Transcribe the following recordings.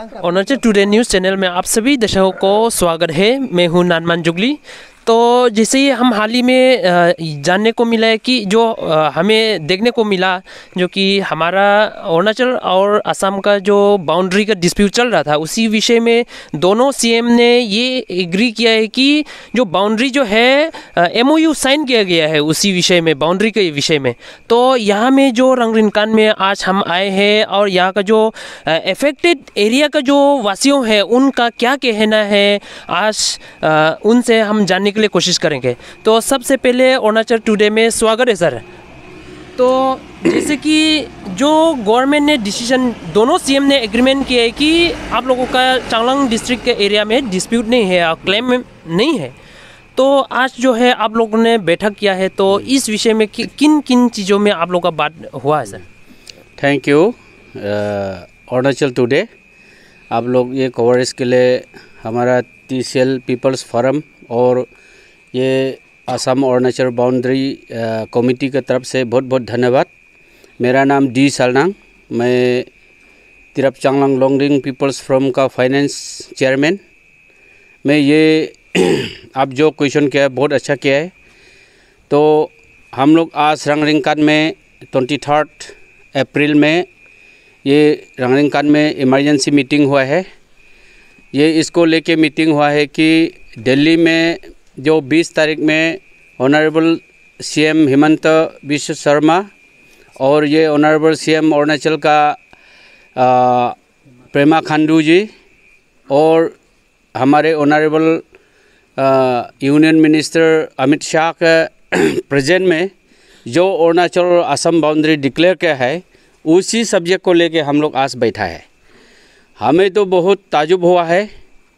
Arunachal today news channel में आप सभी दर्शकों को स्वागत है मैं हूं नानमान जुगली तो जैसे ही हम हाल ही में जानने को मिला है कि जो हमें देखने को मिला जो कि हमारा अरुणाचल और असम का जो बाउंड्री का डिस्प्यूट चल रहा था उसी विषय में दोनों सीएम ने ये एग्री किया है कि जो बाउंड्री जो है एमओयू साइन किया गया है उसी विषय में बाउंड्री के विषय में तो यहाँ में जो रंगरिनकान में आज हम आए हैं और यहाँ का जो एफेक्टेड एरिया का जो वासियों है उनका क्या कहना है आज उनसे हम जानने के लिए कोशिश करेंगे तो सबसे पहले अरुणाचल टुडे में स्वागत है सर तो जैसे कि जो गवर्नमेंट ने डिसीजन दोनों सीएम ने एग्रीमेंट किया है कि आप लोगों का चांगलांग डिस्ट्रिक्ट के एरिया में डिस्प्यूट नहीं है क्लेम नहीं है तो आज जो है आप लोगों ने बैठक किया है तो इस विषय में कि, किन किन चीज़ों में आप लोगों का बात हुआ है sir thank you Arunachal today आप लोग ये कवरेज के लिए हमारा टी पीपल्स फोरम और ये असम अरुणाचल बाउंड्री कमेटी के तरफ से बहुत बहुत धन्यवाद मेरा नाम डी सालनांग मैं तिरप चांगलांग लॉन्गडिंग पीपल्स फ्रॉम का फाइनेंस चेयरमैन मैं ये आप जो क्वेश्चन किया है बहुत अच्छा किया है तो हम लोग आज रंगरिंग कान में ट्वेंटी थर्ड अप्रैल में ये रंगरिंग कान में इमरजेंसी मीटिंग हुआ है ये इसको लेके मीटिंग हुआ है कि दिल्ली में जो 20 तारीख में ऑनरेबल सीएम हेमंत विश्व शर्मा और ये ऑनरेबल सीएम अरुणाचल का आ, प्रेमा खांडू जी और हमारे honourable union minister Amit Shah के प्रेजेंट में जो अरुणाचल और असम बाउंड्री डिक्लेयर किया है उसी सब्जेक्ट को लेके हम लोग आज बैठा है हमें तो बहुत ताजुब हुआ है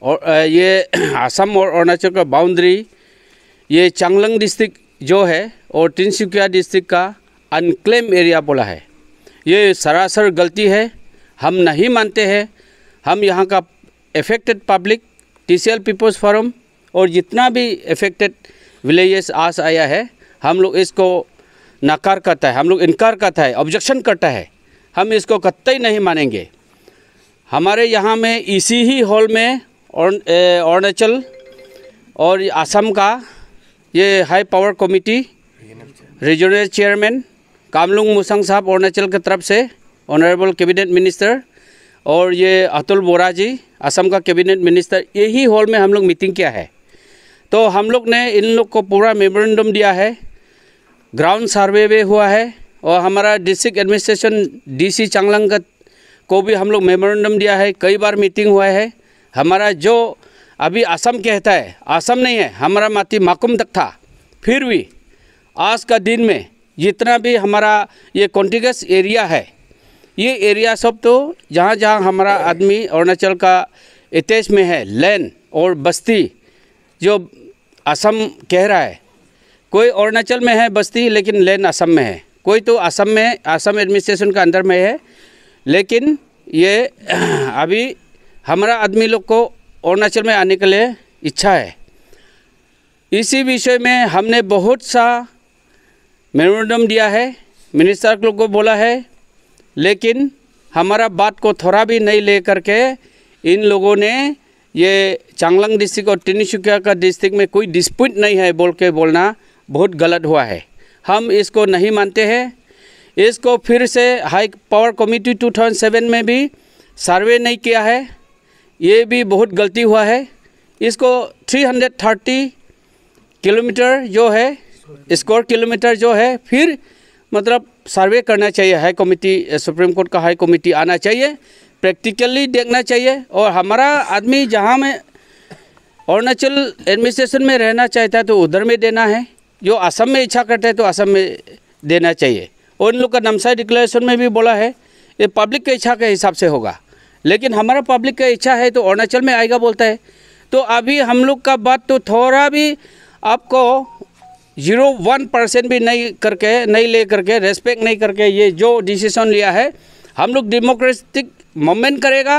और ये असम और अरुणाचल का बाउंड्री ये चांगलंग डिस्ट्रिक्ट जो है और तिनसुकिया डिस्ट्रिक्ट का अनक्लेम एरिया बोला है ये सरासर गलती है हम नहीं मानते हैं हम यहाँ का affected public TCL peoples forum और जितना भी एफेक्टेड विलेजेस आस आया है हम लोग इसको नकार करता है हम लोग इनकार करता है ऑब्जेक्शन करता है हम इसको कतई नहीं मानेंगे हमारे यहाँ में इसी ही हॉल में अरुणाचल और, असम का ये high power committee regional chairman Kamlung Musang साहब अरुणाचल के तरफ से ऑनरेबल कैबिनेट मिनिस्टर और ये अतुल बोरा जी असम का कैबिनेट मिनिस्टर यही हॉल में हम लोग मीटिंग किया है तो हम लोग ने इन लोग को पूरा मेमोरेंडम दिया है ग्राउंड सर्वे भी हुआ है और हमारा डिस्ट्रिक्ट एडमिनिस्ट्रेशन डीसी चांगलंग को भी हम लोग मेमोरेंडम दिया है कई बार मीटिंग हुआ है हमारा जो अभी असम कहता है असम नहीं है हमारा माती माकुम तक था फिर भी आज का दिन में जितना भी हमारा ये कॉन्टिगस एरिया है ये एरिया सब तो जहाँ जहाँ हमारा आदमी अरुणाचल का इतिहास में है लैन और बस्ती जो असम कह रहा है कोई अरुणाचल में है बस्ती लेकिन लैन असम में है कोई तो असम में असम एडमिनिस्ट्रेशन का अंदर में है लेकिन ये अभी हमारा आदमी लोग को अरुणाचल में आने के लिए इच्छा है इसी विषय में हमने बहुत सा मेमोरेंडम दिया है मिनिस्टर लोग को बोला है लेकिन हमारा बात को थोड़ा भी नहीं ले करके इन लोगों ने ये चांगलांग डिस्ट्रिक्ट और तिनसुकिया का डिस्ट्रिक्ट में कोई डिस्प्यूट नहीं है बोल के बोलना बहुत गलत हुआ है हम इसको नहीं मानते हैं इसको फिर से हाई पावर कमिटी 2007 में भी सर्वे नहीं किया है ये भी बहुत गलती हुआ है इसको 330 किलोमीटर जो है स्क्वायर किलोमीटर जो है फिर मतलब सर्वे करना चाहिए हाई कमेटी सुप्रीम कोर्ट का हाई कमेटी आना चाहिए प्रैक्टिकली देखना चाहिए और हमारा आदमी जहाँ में अरुणाचल एडमिनिस्ट्रेशन में रहना चाहता है तो उधर में देना है जो असम में इच्छा करता है तो असम में देना चाहिए और इन लोग का नमसाई डिक्लेरेशन में भी बोला है ये पब्लिक के इच्छा के हिसाब से होगा लेकिन हमारा पब्लिक का इच्छा है तो अरुणाचल में आएगा बोलता है तो अभी हम लोग का बात तो थोड़ा भी आपको जीरो वन परसेंट भी नहीं करके नहीं ले करके रेस्पेक्ट नहीं करके ये जो डिसीजन लिया है हम लोग डेमोक्रेटिक मोमेंट करेगा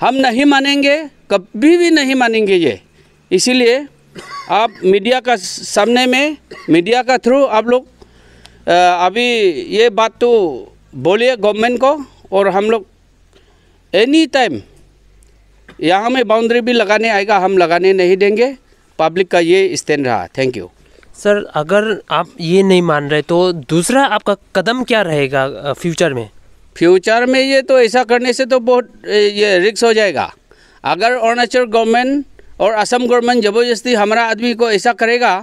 हम नहीं मानेंगे कभी भी नहीं मानेंगे ये इसीलिए आप मीडिया का सामने में मीडिया का थ्रू आप लोग अभी ये बात तो बोलिए गवर्नमेंट को और हम लोग एनी टाइम यहाँ में बाउंड्री भी लगाने आएगा हम लगाने नहीं देंगे पब्लिक का ये स्टैंड रहा थैंक यू सर अगर आप ये नहीं मान रहे तो दूसरा आपका कदम क्या रहेगा फ्यूचर में फ्यूचर में ये तो ऐसा करने से तो बहुत ये रिक्स हो जाएगा अगर अरुणाचल गवर्नमेंट और असम गवर्नमेंट ज़बरदस्ती हमारा आदमी को ऐसा करेगा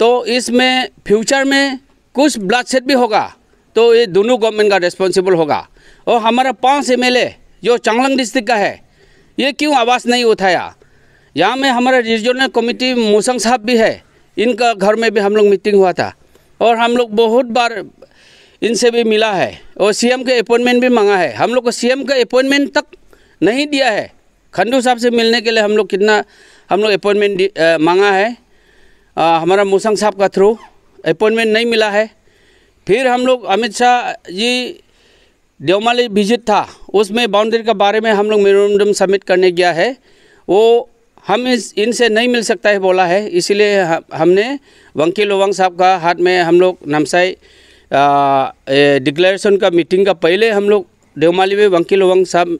तो इसमें फ्यूचर में कुछ सेट भी होगा तो ये दोनों गवर्नमेंट का रिस्पॉन्सिबल होगा और हमारा पाँच एम एल जो चांगलांग डिस्ट्रिक्ट का है ये क्यों आवास नहीं उठाया यहाँ में हमारा रीजनल कमेटी मूसंग साहब भी है इनका घर में भी हम लोग मीटिंग हुआ था और हम लोग बहुत बार इनसे भी मिला है और सीएम के अपॉइंटमेंट भी मांगा है हम लोग को सीएम का अपॉइंटमेंट तक नहीं दिया है खंडू साहब से मिलने के लिए हम लोग कितना हम लोग अपॉइंटमेंट मांगा है आ, हमारा मूसंग साहब का थ्रू अपॉइंटमेंट नहीं मिला है फिर हम लोग अमित शाह जी देवमाली विजिट था उसमें बाउंड्री के बारे में हम लोग मेमोरेंडम सबमिट करने गया है वो हम इस इनसे नहीं मिल सकता है बोला है इसीलिए हमने वंकी लोवांग साहब का हाथ में हम लोग नमसाई डिक्लेरेशन का मीटिंग का पहले हम लोग देवमाली में वंकी लोवांग साहब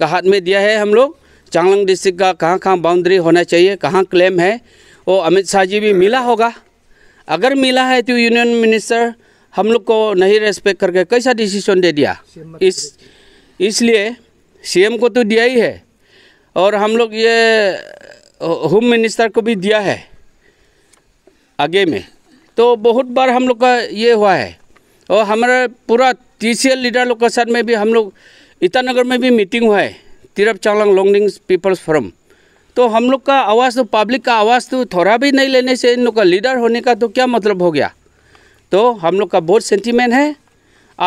का हाथ में दिया है हम लोग चांगलांग डिस्ट्रिक्ट का कहाँ कहाँ बाउंड्री होना चाहिए कहाँ क्लेम है वो अमित शाह जी भी मिला होगा अगर मिला है तो यूनियन मिनिस्टर हम लोग को नहीं रेस्पेक्ट करके कैसा डिसीजन दे दिया इस इसलिए सीएम को तो दिया ही है और हम लोग ये होम मिनिस्टर को भी दिया है आगे में तो बहुत बार हम लोग का ये हुआ है और हमारा पूरा टी लीडर लोग के साथ में भी हम लोग ईटानगर में भी मीटिंग हुआ है तिरप चांगलांग लॉन्गडिंग पीपल्स फोरम तो हम लोग का आवाज़ तो पब्लिक का आवाज़ तो थोड़ा भी नहीं लेने से इन लोग का लीडर होने का तो क्या मतलब हो गया तो हम लोग का बहुत सेंटीमेंट है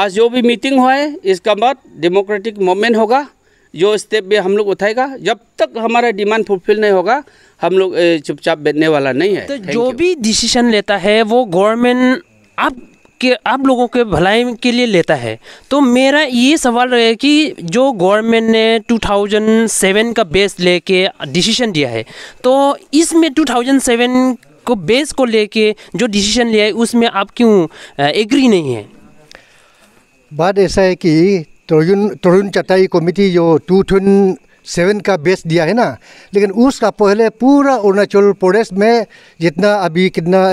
आज जो भी मीटिंग हुआ है इसका बाद डेमोक्रेटिक मोमेंट होगा जो स्टेप भी हम लोग उठाएगा जब तक हमारा डिमांड फुलफिल नहीं होगा हम लोग चुपचाप बैठने वाला नहीं है तो जो भी डिसीजन लेता है वो गवर्नमेंट आप के आप लोगों के भलाई के लिए लेता है तो मेरा ये सवाल रहे कि जो गवर्नमेंट ने 2007 का बेस लेके डिसीजन दिया है तो इसमें 2007 को बेस को लेके जो डिसीजन लिया है उसमें आप क्यों एग्री नहीं है बात ऐसा है कि तरुण तरुण चटाई कमिटी जो टू थाउजेंड सेवन का बेस दिया है ना लेकिन उसका पहले पूरा अरुणाचल प्रदेश में जितना अभी कितना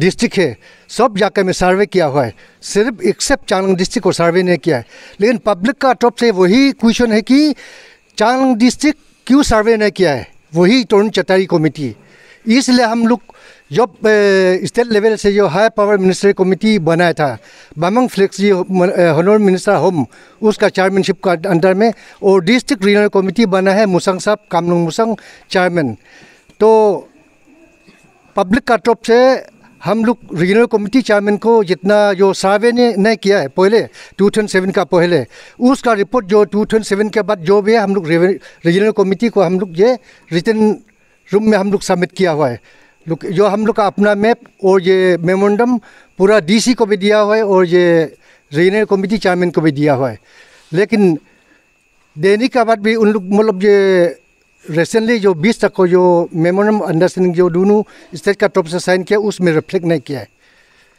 डिस्ट्रिक्ट है सब जाकर में सर्वे किया हुआ है सिर्फ एक्सेप्ट चांगलांग डिस्ट्रिक्ट को सर्वे नहीं किया है लेकिन पब्लिक का टॉप से वही क्वेश्चन है कि चांगलांग डिस्ट्रिक्ट क्यों सर्वे नहीं किया है वही तरुण चटाई कमिटी इसलिए हम लोग जब स्टेट लेवल से जो हाई पावर मिनिस्ट्री कमेटी बनाया था Bamang Felix ji honourable minister home उसका चेयरमैनशिप का अंडर में और डिस्ट्रिक्ट रीजनल कमेटी बना है मुसंग साहब कामलुंग मुसंग चेयरमैन तो पब्लिक का तरफ से हम लोग रीजनल कमेटी चेयरमैन को जितना जो सर्वे ने नहीं किया है पहले टू थाउजेंड सेवन का पहले उसका रिपोर्ट जो टू थाउजेंड सेवन के बाद जो भी है हम लोग रीजनल कमेटी को हम लोग ये रिटर्न रूम में हम लोग सबमिट किया हुआ है जो हम लोग का अपना मैप और ये मेमोरेंडम पूरा डीसी को भी दिया हुआ है और ये रीजनल कमेटी चेयरमैन को भी दिया हुआ है लेकिन दैनिक का बाद भी उन लोग मतलब ये रिसेंटली जो बीस तक को जो मेमोरेंडम अंडरस्टैंडिंग जो दोनों स्टेट का तरफ से साइन किया उसमें रिफ्लेक्ट नहीं किया है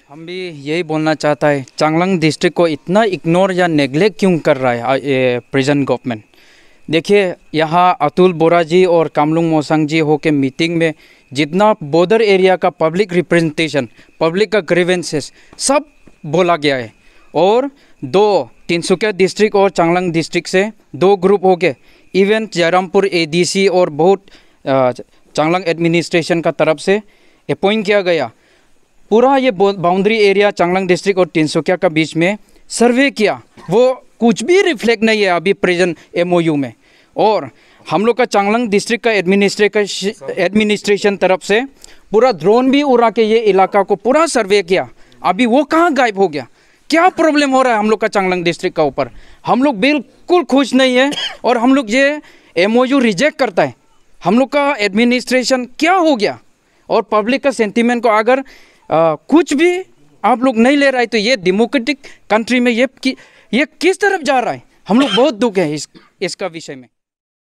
हम भी यही बोलना चाहता है चांगलांग डिस्ट्रिक्ट को इतना इग्नोर या नेग्लेक्ट क्यों कर रहा है प्रेजेंट गवर्नमेंट देखिए यहाँ अतुल बोरा जी और कामलुंग मोसंग जी हो के मीटिंग में जितना बॉर्डर एरिया का पब्लिक रिप्रेजेंटेशन पब्लिक का ग्रीवेंसेस सब बोला गया है और दो तिनसुकिया डिस्ट्रिक्ट और चांगलांग डिस्ट्रिक्ट से दो ग्रुप हो गए इवन जयरामपुर एडीसी और बहुत चांगलांग एडमिनिस्ट्रेशन का तरफ से अपॉइंट किया गया पूरा ये बाउंड्री एरिया चांगलांग डिस्ट्रिक्ट और तिनसुकिया का बीच में सर्वे किया वो कुछ भी रिफ्लेक्ट नहीं है अभी प्रेजेंट एमओयू में और हम लोग का चांगलंग डिस्ट्रिक्ट का एडमिनिस्ट्रेशन एडमिनिस्ट्रेशन तरफ से पूरा ड्रोन भी उड़ा के ये इलाका को पूरा सर्वे किया अभी वो कहाँ गायब हो गया क्या प्रॉब्लम हो रहा है हम लोग का चांगलंग डिस्ट्रिक्ट का ऊपर हम लोग बिल्कुल खुश नहीं है और हम लोग ये एम रिजेक्ट करता है हम लोग का एडमिनिस्ट्रेशन क्या हो गया और पब्लिक का सेंटिमेंट को अगर आ, कुछ भी आप लोग नहीं ले रहे तो ये डेमोक्रेटिक कंट्री में ये ये किस तरफ जा रहा है हम लोग बहुत दुख है इस इसका विषय में